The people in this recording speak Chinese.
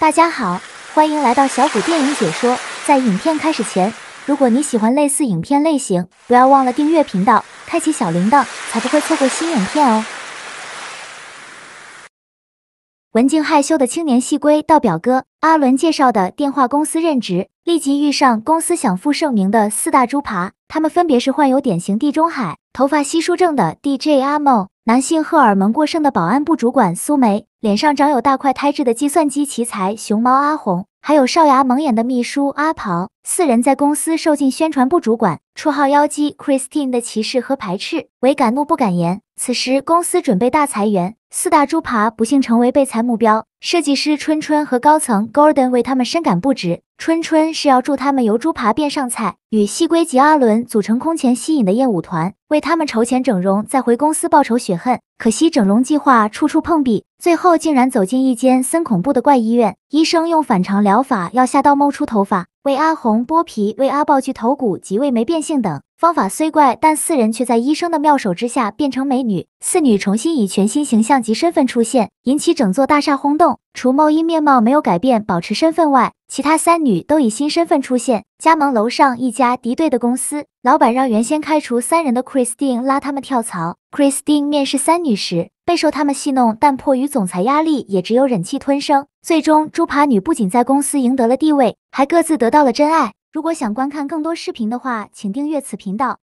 大家好，欢迎来到小虎电影解说。在影片开始前，如果你喜欢类似影片类型，不要忘了订阅频道，开启小铃铛，才不会错过新影片哦。文静害羞的青年细龟到表哥阿伦介绍的电话公司任职，立即遇上公司享负盛名的四大猪扒，他们分别是患有典型地中海头发稀疏症的 DJ 阿梦。男性荷尔蒙过剩的保安部主管苏梅，脸上长有大块胎痣的计算机奇才熊猫阿红，还有少牙蒙眼的秘书阿跑。四人在公司受尽宣传部主管绰号“妖姬 ”Christine 的歧视和排斥，唯敢怒不敢言。此时，公司准备大裁员，四大猪扒不幸成为被裁目标。设计师春春和高层 g o r d o n 为他们深感不值。春春是要助他们由猪扒变上菜，与西龟及阿伦组成空前吸引的艳舞团，为他们筹钱整容，再回公司报仇雪恨。可惜整容计划处处碰壁，最后竟然走进一间森恐怖的怪医院，医生用反常疗法要吓到冒出头发。为阿红剥皮，为阿豹去头骨及为没变性等。方法虽怪，但四人却在医生的妙手之下变成美女。四女重新以全新形象及身份出现，引起整座大厦轰动。除茂一面貌没有改变，保持身份外，其他三女都以新身份出现，加盟楼上一家敌对的公司。老板让原先开除三人的 Christine 拉他们跳槽。Christine 面试三女时，备受他们戏弄，但迫于总裁压力，也只有忍气吞声。最终，猪扒女不仅在公司赢得了地位，还各自得到了真爱。如果想观看更多视频的话，请订阅此频道。